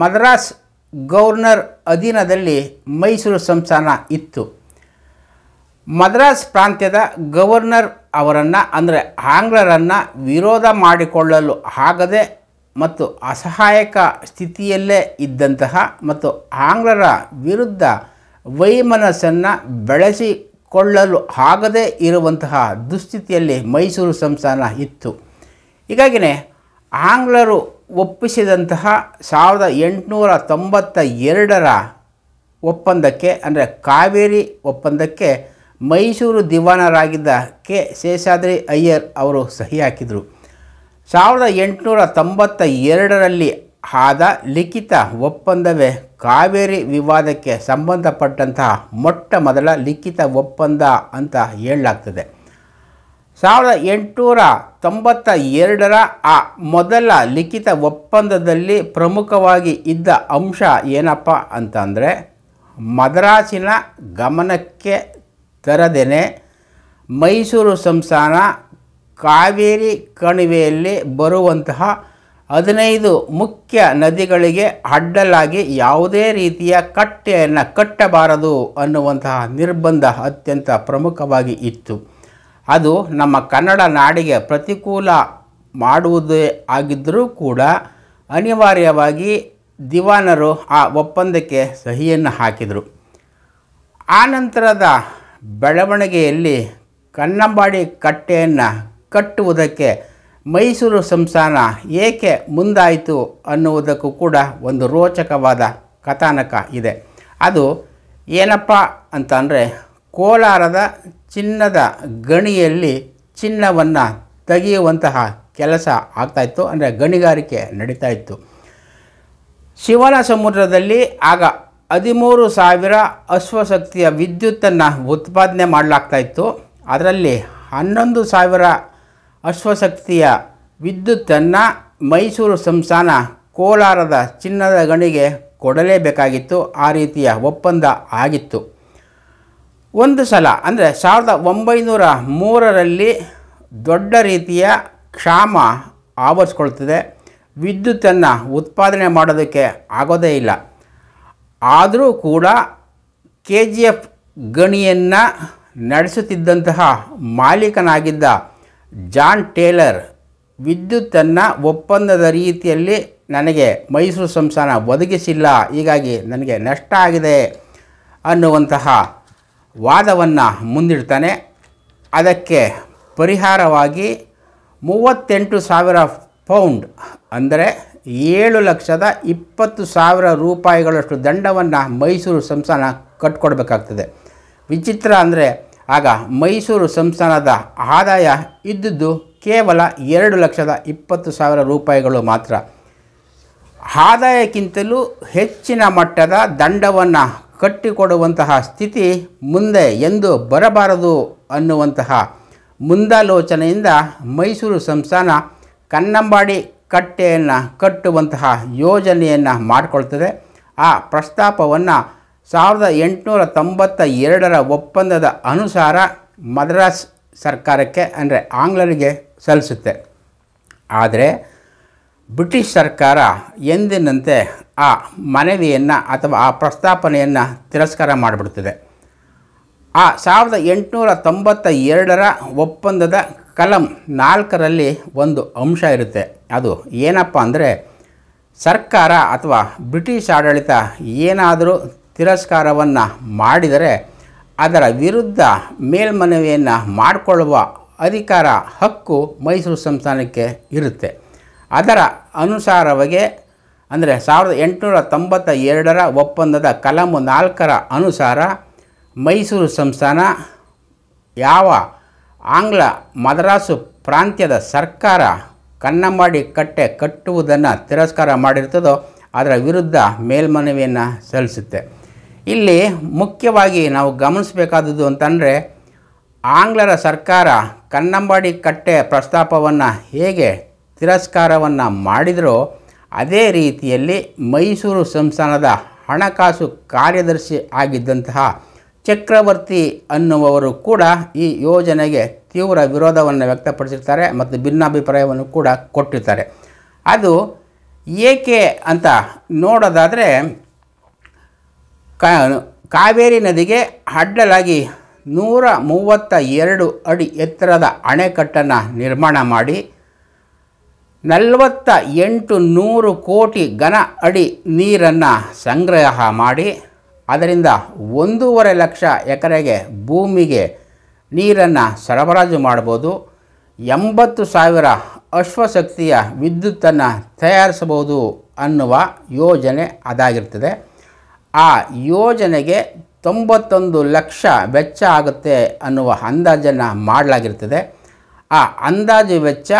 Madras governor ಅಧೀನದಲ್ಲಿ ಮೈಸೂರು ಸಂಸ್ಥಾನ ಇತ್ತು ಮದ್ರಾಸ್ ಪ್ರಾಂತ್ಯದ ಗವರ್ನರ್ ಅವರನ್ನು ಅಂದರೆ ಆಂಗ್ಲರನ್ನು ವಿರೋಧ ಮಾಡಿಕೊಳ್ಳಲು ಆಗದೆ ಮತ್ತು ಅಸಹಾಯಕ ಸ್ಥಿತಿಯಲ್ಲೇ ಇದ್ದಂತಹ ಮತ್ತು ಆಂಗ್ಲರ ವಿರುದ್ಧ ವೈಮನಸ್ಸನ್ನು ಬೆಳೆಸಿಕೊಳ್ಳಲು ಆಗದೇ ಇರುವಂತಹ ದುಸ್ಥಿತಿಯಲ್ಲಿ ಮೈಸೂರು ಸಂಸ್ಥಾನ ಇತ್ತು ಹೀಗಾಗಿಯೇ ಆಂಗ್ಲರು ಒಪ್ಪಿಸಿದಂತಹ ಸಾವಿರದ ಎಂಟುನೂರ ತೊಂಬತ್ತ ಎರಡರ ಒಪ್ಪಂದಕ್ಕೆ ಅಂದರೆ ಕಾವೇರಿ ಒಪ್ಪಂದಕ್ಕೆ ಮೈಸೂರು ದಿವಾನರಾಗಿದ್ದ ಕೆ ಶೇಷಾದ್ರಿ ಅಯ್ಯರ್ ಅವರು ಸಹಿ ಹಾಕಿದರು ಸಾವಿರದ ಎಂಟುನೂರ ತೊಂಬತ್ತ ಎರಡರಲ್ಲಿ ಆದ ಲಿಖಿತ ಒಪ್ಪಂದವೇ ಕಾವೇರಿ ವಿವಾದಕ್ಕೆ ಸಂಬಂಧಪಟ್ಟಂತಹ ಮೊಟ್ಟ ಮೊದಲ ಲಿಖಿತ ಒಪ್ಪಂದ ಅಂತ ಹೇಳಲಾಗ್ತದೆ ಸಾವಿರದ ಎಂಟುನೂರ ತೊಂಬತ್ತ ಎರಡರ ಆ ಮೊದಲ ಲಿಖಿತ ಒಪ್ಪಂದದಲ್ಲಿ ಪ್ರಮುಖವಾಗಿ ಇದ್ದ ಅಂಶ ಏನಪ್ಪ ಅಂತಂದರೆ ಮದ್ರಾಸಿನ ಗಮನಕ್ಕೆ ತರದೇನೆ ಮೈಸೂರು ಸಂಸ್ಥಾನ ಕಾವೇರಿ ಕಣಿವೆಯಲ್ಲಿ ಬರುವಂತಹ ಹದಿನೈದು ಮುಖ್ಯ ನದಿಗಳಿಗೆ ಅಡ್ಡಲಾಗಿ ಯಾವುದೇ ರೀತಿಯ ಕಟ್ಟೆಯನ್ನು ಕಟ್ಟಬಾರದು ಅನ್ನುವಂತಹ ನಿರ್ಬಂಧ ಅತ್ಯಂತ ಪ್ರಮುಖವಾಗಿ ಇತ್ತು ಅದು ನಮ್ಮ ಕನ್ನಡ ನಾಡಿಗೆ ಪ್ರತಿಕೂಲ ಮಾಡುವುದೇ ಆಗಿದ್ದರೂ ಕೂಡ ಅನಿವಾರ್ಯವಾಗಿ ದಿವಾನರು ಆ ಒಪ್ಪಂದಕ್ಕೆ ಸಹಿಯನ್ನು ಹಾಕಿದರು ಆ ನಂತರದ ಬೆಳವಣಿಗೆಯಲ್ಲಿ ಕನ್ನಂಬಾಡಿ ಕಟ್ಟೆಯನ್ನು ಕಟ್ಟುವುದಕ್ಕೆ ಮೈಸೂರು ಸಂಸ್ಥಾನ ಏಕೆ ಮುಂದಾಯಿತು ಅನ್ನುವುದಕ್ಕೂ ಕೂಡ ಒಂದು ರೋಚಕವಾದ ಕಥಾನಕ ಇದೆ ಅದು ಏನಪ್ಪ ಅಂತಂದರೆ ಕೋಲಾರದ ಚಿನ್ನದ ಗಣಿಯಲ್ಲಿ ಚಿನ್ನವನ್ನು ತೆಗೆಯುವಂತಹ ಕೆಲಸ ಆಗ್ತಾಯಿತ್ತು ಅಂದರೆ ಗಣಿಗಾರಿಕೆ ನಡೀತಾ ಇತ್ತು ಶಿವನ ಸಮುದ್ರದಲ್ಲಿ ಆಗ ಹದಿಮೂರು ಸಾವಿರ ಅಶ್ವಶಕ್ತಿಯ ವಿದ್ಯುತ್ತನ್ನು ಉತ್ಪಾದನೆ ಮಾಡಲಾಗ್ತಾಯಿತ್ತು ಅದರಲ್ಲಿ ಹನ್ನೊಂದು ಸಾವಿರ ಅಶ್ವಶಕ್ತಿಯ ವಿದ್ಯುತ್ತನ್ನು ಮೈಸೂರು ಸಂಸ್ಥಾನ ಕೋಲಾರದ ಚಿನ್ನದ ಗಣಿಗೆ ಕೊಡಲೇಬೇಕಾಗಿತ್ತು ಆ ರೀತಿಯ ಒಪ್ಪಂದ ಆಗಿತ್ತು ಒಂದು ಸಲ ಅಂದರೆ ಸಾವಿರದ ಒಂಬೈನೂರ ಮೂರರಲ್ಲಿ ದೊಡ್ಡ ರೀತಿಯ ಕ್ಷಾಮ ಆವರಿಸ್ಕೊಳ್ತದೆ ವಿದ್ಯುತ್ತನ್ನು ಉತ್ಪಾದನೆ ಮಾಡೋದಕ್ಕೆ ಆಗೋದೇ ಇಲ್ಲ ಆದರೂ ಕೂಡ ಕೆ ಜಿ ಎಫ್ ಗಣಿಯನ್ನು ನಡೆಸುತ್ತಿದ್ದಂತಹ ಮಾಲೀಕನಾಗಿದ್ದ ಜಾನ್ ಟೇಲರ್ ವಿದ್ಯುತ್ತನ್ನು ಒಪ್ಪಂದದ ರೀತಿಯಲ್ಲಿ ನನಗೆ ಮೈಸೂರು ಸಂಸ್ಥಾನ ಒದಗಿಸಿಲ್ಲ ಹೀಗಾಗಿ ನನಗೆ ನಷ್ಟ ಆಗಿದೆ ಅನ್ನುವಂತಹ ವಾದವನ್ನು ಮುಂದಿಡ್ತಾನೆ ಅದಕ್ಕೆ ಪರಿಹಾರವಾಗಿ ಮೂವತ್ತೆಂಟು ಸಾವಿರ ಪೌಂಡ್ ಅಂದರೆ ಏಳು ಲಕ್ಷದ ಇಪ್ಪತ್ತು ಸಾವಿರ ರೂಪಾಯಿಗಳಷ್ಟು ದಂಡವನ್ನು ಮೈಸೂರು ಸಂಸ್ಥಾನ ಕಟ್ಕೊಡ್ಬೇಕಾಗ್ತದೆ ವಿಚಿತ್ರ ಅಂದರೆ ಆಗ ಮೈಸೂರು ಸಂಸ್ಥಾನದ ಆದಾಯ ಇದ್ದದ್ದು ಕೇವಲ ಎರಡು ಲಕ್ಷದ ಇಪ್ಪತ್ತು ಸಾವಿರ ರೂಪಾಯಿಗಳು ಮಾತ್ರ ಆದಾಯಕ್ಕಿಂತಲೂ ಹೆಚ್ಚಿನ ಮಟ್ಟದ ದಂಡವನ್ನು ಕಟ್ಟಿಕೊಡುವಂತಹ ಸ್ಥಿತಿ ಮುಂದೆ ಎಂದು ಬರಬಾರದು ಅನ್ನುವಂತಹ ಮುಂದಾಲೋಚನೆಯಿಂದ ಮೈಸೂರು ಸಂಸ್ಥಾನ ಕನ್ನಂಬಾಡಿ ಕಟ್ಟೆಯನ್ನು ಕಟ್ಟುವಂತಹ ಯೋಜನೆಯನ್ನು ಮಾಡಿಕೊಳ್ತದೆ ಆ ಪ್ರಸ್ತಾಪವನ್ನು ಸಾವಿರದ ಎಂಟುನೂರ ತೊಂಬತ್ತ ಎರಡರ ಒಪ್ಪಂದದ ಅನುಸಾರ ಮದ್ರಾಸ್ ಸರ್ಕಾರಕ್ಕೆ ಅಂದರೆ ಆಂಗ್ಲರಿಗೆ ಸಲ್ಲಿಸುತ್ತೆ ಆದರೆ ಬ್ರಿಟಿಷ್ ಸರ್ಕಾರ ಎಂದಿನಂತೆ ಆ ಮನವಿಯನ್ನು ಅಥವಾ ಆ ಪ್ರಸ್ತಾಪನೆಯನ್ನು ತಿರಸ್ಕಾರ ಮಾಡಿಬಿಡ್ತದೆ ಆ ಸಾವಿರದ ಎಂಟುನೂರ ತೊಂಬತ್ತ ಎರಡರ ಒಪ್ಪಂದದ ಕಲಂ ನಾಲ್ಕರಲ್ಲಿ ಒಂದು ಅಂಶ ಇರುತ್ತೆ ಅದು ಏನಪ್ಪ ಅಂದರೆ ಸರ್ಕಾರ ಅಥವಾ ಬ್ರಿಟಿಷ್ ಆಡಳಿತ ಏನಾದರೂ ತಿರಸ್ಕಾರವನ್ನು ಮಾಡಿದರೆ ಅದರ ವಿರುದ್ಧ ಮೇಲ್ಮನವಿಯನ್ನು ಮಾಡಿಕೊಳ್ಳುವ ಅಧಿಕಾರ ಹಕ್ಕು ಮೈಸೂರು ಸಂಸ್ಥಾನಕ್ಕೆ ಇರುತ್ತೆ ಅದರ ಅನುಸಾರವಾಗಿ ಅಂದರೆ ಸಾವಿರದ ಎಂಟುನೂರ ತೊಂಬತ್ತ ಎರಡರ ಒಪ್ಪಂದದ ಕಲಮು ನಾಲ್ಕರ ಅನುಸಾರ ಮೈಸೂರು ಸಂಸ್ಥಾನ ಯಾವ ಆಂಗ್ಲ ಮದ್ರಾಸು ಪ್ರಾಂತ್ಯದ ಸರ್ಕಾರ ಕನ್ನಂಬಾಡಿ ಕಟ್ಟೆ ಕಟ್ಟುವುದನ್ನು ತಿರಸ್ಕಾರ ಮಾಡಿರ್ತದೋ ಅದರ ವಿರುದ್ಧ ಮೇಲ್ಮನವಿಯನ್ನು ಸಲ್ಲಿಸುತ್ತೆ ಇಲ್ಲಿ ಮುಖ್ಯವಾಗಿ ನಾವು ಗಮನಿಸಬೇಕಾದದ್ದು ಅಂತಂದರೆ ಆಂಗ್ಲರ ಸರ್ಕಾರ ಕನ್ನಂಬಾಡಿ ಕಟ್ಟೆ ಪ್ರಸ್ತಾಪವನ್ನು ಹೇಗೆ ತಿರಸ್ಕಾರವನ್ನು ಮಾಡಿದರೂ ಅದೇ ರೀತಿಯಲ್ಲಿ ಮೈಸೂರು ಸಂಸ್ಥಾನದ ಹಣಕಾಸು ಕಾರ್ಯದರ್ಶಿ ಆಗಿದ್ದಂತಹ ಚಕ್ರವರ್ತಿ ಅನ್ನುವವರು ಕೂಡ ಈ ಯೋಜನೆಗೆ ತೀವ್ರ ವಿರೋಧವನ್ನು ವ್ಯಕ್ತಪಡಿಸಿರ್ತಾರೆ ಮತ್ತು ಭಿನ್ನಾಭಿಪ್ರಾಯವನ್ನು ಕೂಡ ಕೊಟ್ಟಿರ್ತಾರೆ ಅದು ಏಕೆ ಅಂತ ನೋಡೋದಾದರೆ ಕಾವೇರಿ ನದಿಗೆ ಅಡ್ಡಲಾಗಿ ನೂರ ಮೂವತ್ತ ಎರಡು ಅಡಿ ಎತ್ತರದ ಅಣೆಕಟ್ಟನ್ನು ನಿರ್ಮಾಣ ಮಾಡಿ ನಲವತ್ತ ಎಂಟು ನೂರು ಕೋಟಿ ಘನ ಅಡಿ ನೀರನ್ನು ಸಂಗ್ರಹ ಮಾಡಿ ಅದರಿಂದ ಒಂದೂವರೆ ಲಕ್ಷ ಎಕರೆಗೆ ಭೂಮಿಗೆ ನೀರನ್ನು ಸರಬರಾಜು ಮಾಡ್ಬೋದು ಎಂಬತ್ತು ಸಾವಿರ ಅಶ್ವಶಕ್ತಿಯ ವಿದ್ಯುತ್ತನ್ನು ತಯಾರಿಸಬಹುದು ಅನ್ನುವ ಯೋಜನೆ ಅದಾಗಿರ್ತದೆ ಆ ಯೋಜನೆಗೆ ತೊಂಬತ್ತೊಂದು ಲಕ್ಷ ವೆಚ್ಚ ಆಗುತ್ತೆ ಅನ್ನುವ ಅಂದಾಜನ್ನು ಮಾಡಲಾಗಿರ್ತದೆ ಆ ಅಂದಾಜು ವೆಚ್ಚ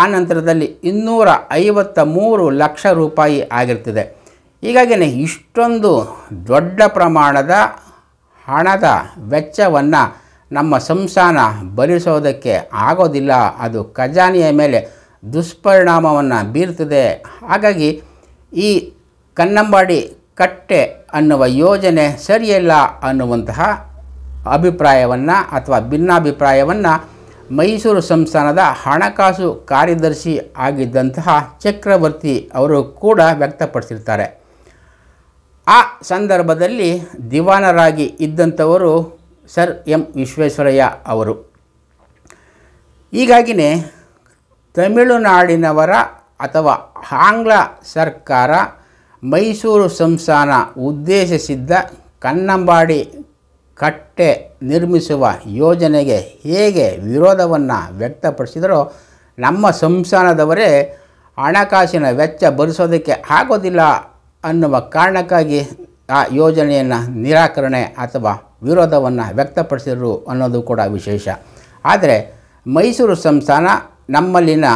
ಆ ನಂತರದಲ್ಲಿ ಇನ್ನೂರ ಐವತ್ತ ಮೂರು ಲಕ್ಷ ರೂಪಾಯಿ ಆಗಿರ್ತದೆ ಹೀಗಾಗಿನೇ ಇಷ್ಟೊಂದು ದೊಡ್ಡ ಪ್ರಮಾಣದ ಹಣದ ವೆಚ್ಚವನ್ನು ನಮ್ಮ ಸಂಸಾನ ಭರಿಸೋದಕ್ಕೆ ಆಗೋದಿಲ್ಲ ಅದು ಖಜಾನೆಯ ಮೇಲೆ ದುಷ್ಪರಿಣಾಮವನ್ನು ಬೀರ್ತದೆ ಹಾಗಾಗಿ ಈ ಕನ್ನಂಬಾಡಿ ಕಟ್ಟೆ ಅನ್ನುವ ಯೋಜನೆ ಸರಿಯಲ್ಲ ಅನ್ನುವಂತಹ ಅಭಿಪ್ರಾಯವನ್ನು ಅಥವಾ ಭಿನ್ನಾಭಿಪ್ರಾಯವನ್ನು ಮೈಸೂರು ಸಂಸ್ಥಾನದ ಹಣಕಾಸು ಕಾರ್ಯದರ್ಶಿ ಆಗಿದ್ದಂತಹ ಚಕ್ರವರ್ತಿ ಅವರು ಕೂಡ ವ್ಯಕ್ತಪಡಿಸಿರ್ತಾರೆ ಆ ಸಂದರ್ಭದಲ್ಲಿ ದಿವಾನರಾಗಿ ಇದ್ದಂಥವರು ಸರ್ ಎಂ ವಿಶ್ವೇಶ್ವರಯ್ಯ ಅವರು ಹೀಗಾಗಿಯೇ ತಮಿಳುನಾಡಿನವರ ಅಥವಾ ಆಂಗ್ಲ ಸರ್ಕಾರ ಮೈಸೂರು ಸಂಸ್ಥಾನ ಉದ್ದೇಶಿಸಿದ್ದ ಕನ್ನಂಬಾಡಿ ಕಟ್ಟೆ ನಿರ್ಮಿಸುವ ಯೋಜನೆಗೆ ಹೇಗೆ ವಿರೋಧವನ್ನು ವ್ಯಕ್ತಪಡಿಸಿದರೋ ನಮ್ಮ ಸಂಸ್ಥಾನದವರೇ ಹಣಕಾಸಿನ ವೆಚ್ಚ ಭರಿಸೋದಕ್ಕೆ ಆಗೋದಿಲ್ಲ ಅನ್ನುವ ಕಾರಣಕ್ಕಾಗಿ ಆ ಯೋಜನೆಯನ್ನು ನಿರಾಕರಣೆ ಅಥವಾ ವಿರೋಧವನ್ನು ವ್ಯಕ್ತಪಡಿಸಿದರು ಅನ್ನೋದು ಕೂಡ ವಿಶೇಷ ಆದರೆ ಮೈಸೂರು ಸಂಸ್ಥಾನ ನಮ್ಮಲ್ಲಿನ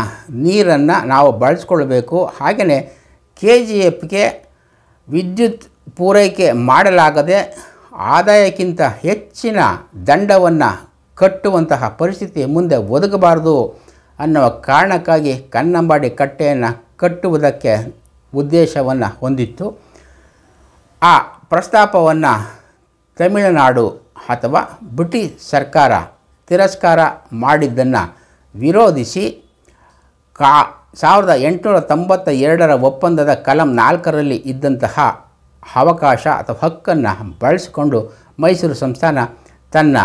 ನೀರನ್ನು ನಾವು ಬಳಸ್ಕೊಳ್ಬೇಕು ಹಾಗೆಯೇ ಕೆ ಜಿ ಎಫ್ಗೆ ವಿದ್ಯುತ್ ಪೂರೈಕೆ ಮಾಡಲಾಗದೆ ಆದಾಯಕ್ಕಿಂತ ಹೆಚ್ಚಿನ ದಂಡವನ್ನು ಕಟ್ಟುವಂತಹ ಪರಿಸ್ಥಿತಿ ಮುಂದೆ ಒದಗಬಾರದು ಅನ್ನುವ ಕಾರಣಕ್ಕಾಗಿ ಕನ್ನಂಬಾಡಿ ಕಟ್ಟೆಯನ್ನು ಕಟ್ಟುವುದಕ್ಕೆ ಉದ್ದೇಶವನ್ನು ಹೊಂದಿತ್ತು ಆ ಪ್ರಸ್ತಾಪವನ್ನು ತಮಿಳುನಾಡು ಅಥವಾ ಬ್ರಿಟಿಷ್ ಸರ್ಕಾರ ತಿರಸ್ಕಾರ ಮಾಡಿದ್ದನ್ನು ವಿರೋಧಿಸಿ ಕಾ ಸಾವಿರದ ಎಂಟುನೂರ ತೊಂಬತ್ತ ಎರಡರ ಒಪ್ಪಂದದ ಕಲಂ ನಾಲ್ಕರಲ್ಲಿ ಇದ್ದಂತಹ ಅವಕಾಶ ಅಥವಾ ಹಕ್ಕನ್ನು ಬಳಸಿಕೊಂಡು ಮೈಸೂರು ಸಂಸ್ಥಾನ ತನ್ನ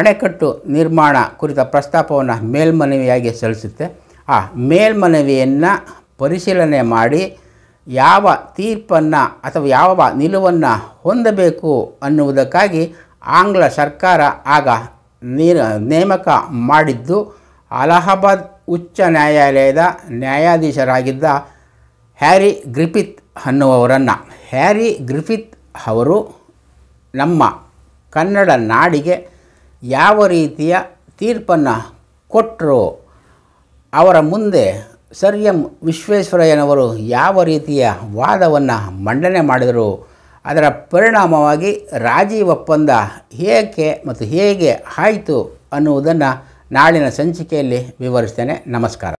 ಅಣೆಕಟ್ಟು ನಿರ್ಮಾಣ ಕುರಿತ ಪ್ರಸ್ತಾಪವನ್ನು ಮೇಲ್ಮನವಿಯಾಗಿ ಸಲ್ಲಿಸುತ್ತೆ ಆ ಮೇಲ್ಮನವಿಯನ್ನು ಪರಿಶೀಲನೆ ಮಾಡಿ ಯಾವ ತೀರ್ಪನ್ನು ಅಥವಾ ಯಾವ ನಿಲುವನ್ನು ಹೊಂದಬೇಕು ಅನ್ನುವುದಕ್ಕಾಗಿ ಆಂಗ್ಲ ಸರ್ಕಾರ ಆಗ ನೇಮಕ ಮಾಡಿದ್ದು ಅಲಹಾಬಾದ್ ಉಚ್ಚ ನ್ಯಾಯಾಲಯದ ನ್ಯಾಯಾಧೀಶರಾಗಿದ್ದ ಹ್ಯಾರಿ ಗ್ರಿಪಿತ್ ಅನ್ನುವವರನ್ನು ಹ್ಯಾರಿ ಗ್ರಿಫಿತ್ ಅವರು ನಮ್ಮ ಕನ್ನಡ ನಾಡಿಗೆ ಯಾವ ರೀತಿಯ ತೀರ್ಪನ್ನು ಕೊಟ್ಟರು ಅವರ ಮುಂದೆ ಸರ್ ಎಂ ವಿಶ್ವೇಶ್ವರಯ್ಯನವರು ಯಾವ ರೀತಿಯ ವಾದವನ್ನು ಮಂಡನೆ ಮಾಡಿದರು ಅದರ ಪರಿಣಾಮವಾಗಿ ರಾಜೀವ್ ಒಪ್ಪಂದ ಏಕೆ ಮತ್ತು ಹೇಗೆ ಆಯಿತು ಅನ್ನುವುದನ್ನು ನಾಳಿನ ಸಂಚಿಕೆಯಲ್ಲಿ ವಿವರಿಸ್ತೇನೆ ನಮಸ್ಕಾರ